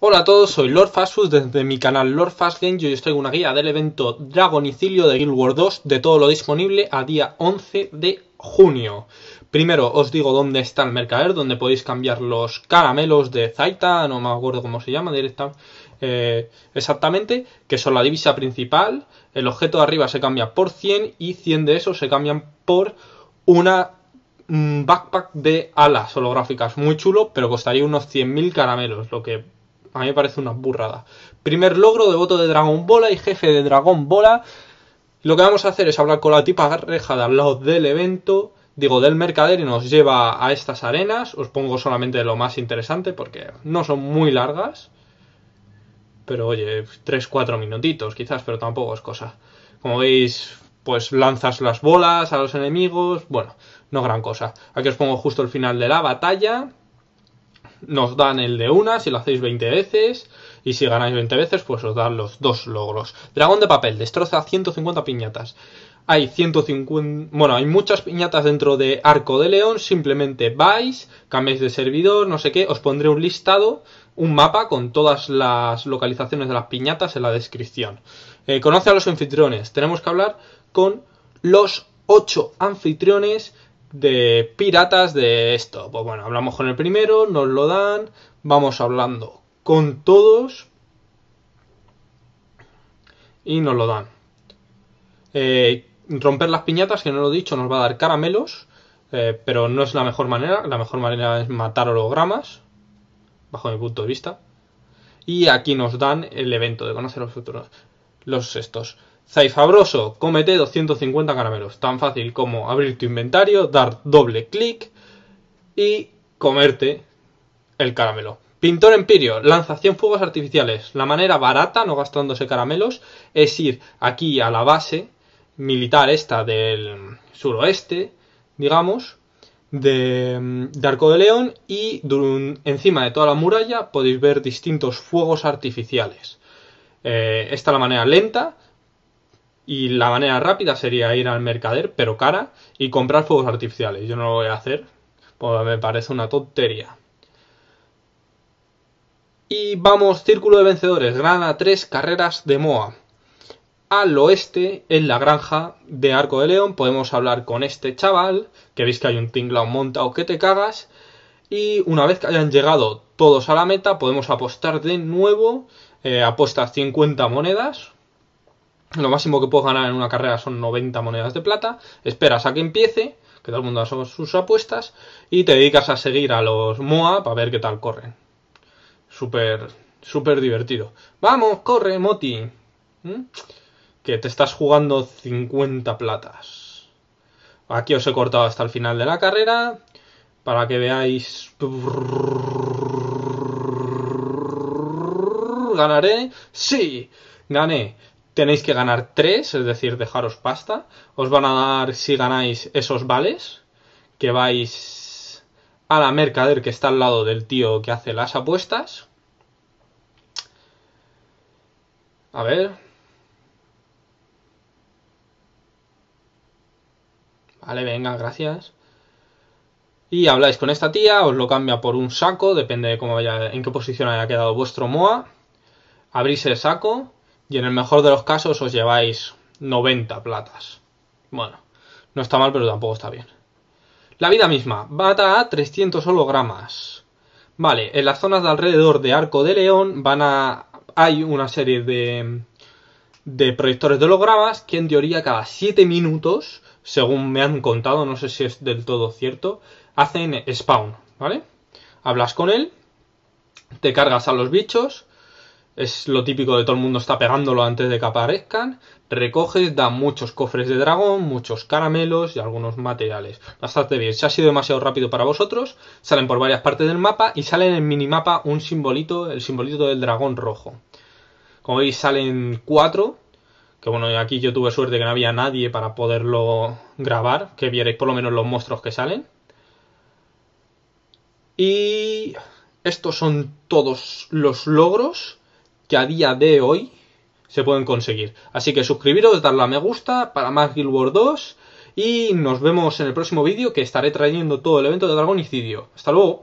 Hola a todos, soy Lord Fasus desde mi canal Lord yo y hoy os traigo una guía del evento Dragonicilio de Guild Wars 2 de todo lo disponible a día 11 de junio. Primero os digo dónde está el mercader, donde podéis cambiar los caramelos de Zaita, no me acuerdo cómo se llama directamente. Eh, exactamente, que son la divisa principal, el objeto de arriba se cambia por 100 y 100 de esos se cambian por una mm, backpack de alas holográficas, muy chulo, pero costaría unos 100.000 caramelos, lo que a mí me parece una burrada. Primer logro de voto de dragón Bola y jefe de dragón Bola. Lo que vamos a hacer es hablar con la tipa de al lado del evento, digo, del mercader y nos lleva a estas arenas. Os pongo solamente lo más interesante porque no son muy largas. Pero oye, 3-4 minutitos quizás, pero tampoco es cosa. Como veis, pues lanzas las bolas a los enemigos. Bueno, no gran cosa. Aquí os pongo justo el final de la batalla nos dan el de una, si lo hacéis 20 veces, y si ganáis 20 veces, pues os dan los dos logros. Dragón de papel, destroza 150 piñatas. Hay 150, bueno, hay muchas piñatas dentro de Arco de León, simplemente vais, cambiáis de servidor, no sé qué, os pondré un listado, un mapa con todas las localizaciones de las piñatas en la descripción. Eh, conoce a los anfitriones, tenemos que hablar con los 8 anfitriones de piratas de esto. Pues bueno, hablamos con el primero, nos lo dan, vamos hablando con todos y nos lo dan. Eh, romper las piñatas, que no lo he dicho, nos va a dar caramelos, eh, pero no es la mejor manera. La mejor manera es matar hologramas, bajo mi punto de vista. Y aquí nos dan el evento de conocer los futuros. Los estos. Zaifabroso, cómete 250 caramelos. Tan fácil como abrir tu inventario, dar doble clic y comerte el caramelo. Pintor Empirio, lanza 100 fuegos artificiales. La manera barata, no gastándose caramelos, es ir aquí a la base militar esta del suroeste, digamos, de, Arco de León y encima de toda la muralla podéis ver distintos fuegos artificiales. Eh, esta es la manera lenta, y la manera rápida sería ir al mercader, pero cara, y comprar fuegos artificiales. Yo no lo voy a hacer, porque me parece una tontería. Y vamos, círculo de vencedores, grana tres carreras de MOA. Al oeste, en la granja de Arco de León, podemos hablar con este chaval, que veis que hay un tinglao montado que te cagas. Y una vez que hayan llegado todos a la meta, podemos apostar de nuevo. Eh, apuestas 50 monedas, lo máximo que puedes ganar en una carrera son 90 monedas de plata. Esperas a que empiece, que todo el mundo haga sus apuestas, y te dedicas a seguir a los MOA para ver qué tal corren. Súper, súper divertido. Vamos, corre, Moti. ¿Mm? Que te estás jugando 50 platas. Aquí os he cortado hasta el final de la carrera para que veáis ganaré sí gané tenéis que ganar 3, es decir, dejaros pasta. Os van a dar, si ganáis, esos vales, que vais a la mercader que está al lado del tío que hace las apuestas. A ver. Vale, venga, gracias. Y habláis con esta tía, os lo cambia por un saco, depende de cómo vaya, en qué posición haya quedado vuestro MOA. Abrís el saco, y en el mejor de los casos os lleváis 90 platas. Bueno, no está mal, pero tampoco está bien. La vida misma, bata a 300 hologramas. Vale, en las zonas de alrededor de Arco de León van a... hay una serie de, de proyectores de hologramas que en teoría cada 7 minutos, según me han contado, no sé si es del todo cierto, hacen spawn, ¿vale? Hablas con él, te cargas a los bichos es lo típico de todo el mundo está pegándolo antes de que aparezcan. Recoges, da muchos cofres de dragón, muchos caramelos y algunos materiales. Bastante bien. Si ha sido demasiado rápido para vosotros, salen por varias partes del mapa y salen en el minimapa un simbolito, el simbolito del dragón rojo. Como veis, salen cuatro. Que bueno, aquí yo tuve suerte que no había nadie para poderlo grabar. Que vierais por lo menos los monstruos que salen. Y estos son todos los logros que a día de hoy se pueden conseguir. Así que suscribiros, darle a me gusta para más Guild Wars 2 y nos vemos en el próximo vídeo que estaré trayendo todo el evento de Dragonicidio. Hasta luego.